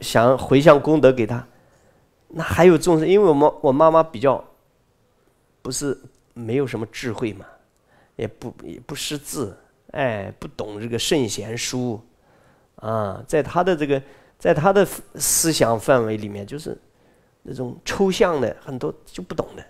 想回向功德给他，那还有众生，因为我们我妈妈比较，不是没有什么智慧嘛，也不也不识字，哎，不懂这个圣贤书，啊，在他的这个，在他的思想范围里面，就是那种抽象的，很多就不懂的。